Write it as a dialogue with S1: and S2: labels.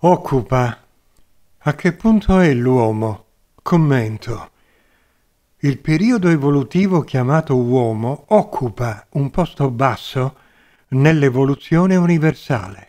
S1: Occupa. A che punto è l'uomo? Commento. Il periodo evolutivo chiamato uomo occupa un posto basso nell'evoluzione universale.